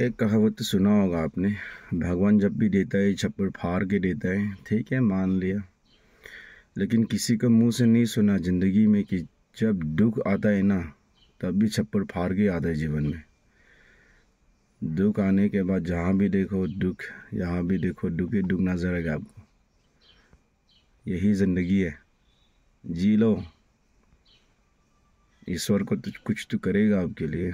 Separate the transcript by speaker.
Speaker 1: एक कहावत तो सुना होगा आपने भगवान जब भी देता है छप्पड़ फाड़ के देता है ठीक है मान लिया लेकिन किसी का मुंह से नहीं सुना ज़िंदगी में कि जब दुख आता है ना तब भी छप्पड़ फाड़ के आता है जीवन में दुख आने के बाद जहाँ भी देखो दुख यहाँ भी देखो दुख ही दुख नजर आएगा आपको यही ज़िंदगी है जी लो ईश्वर को तो कुछ तो करेगा आपके लिए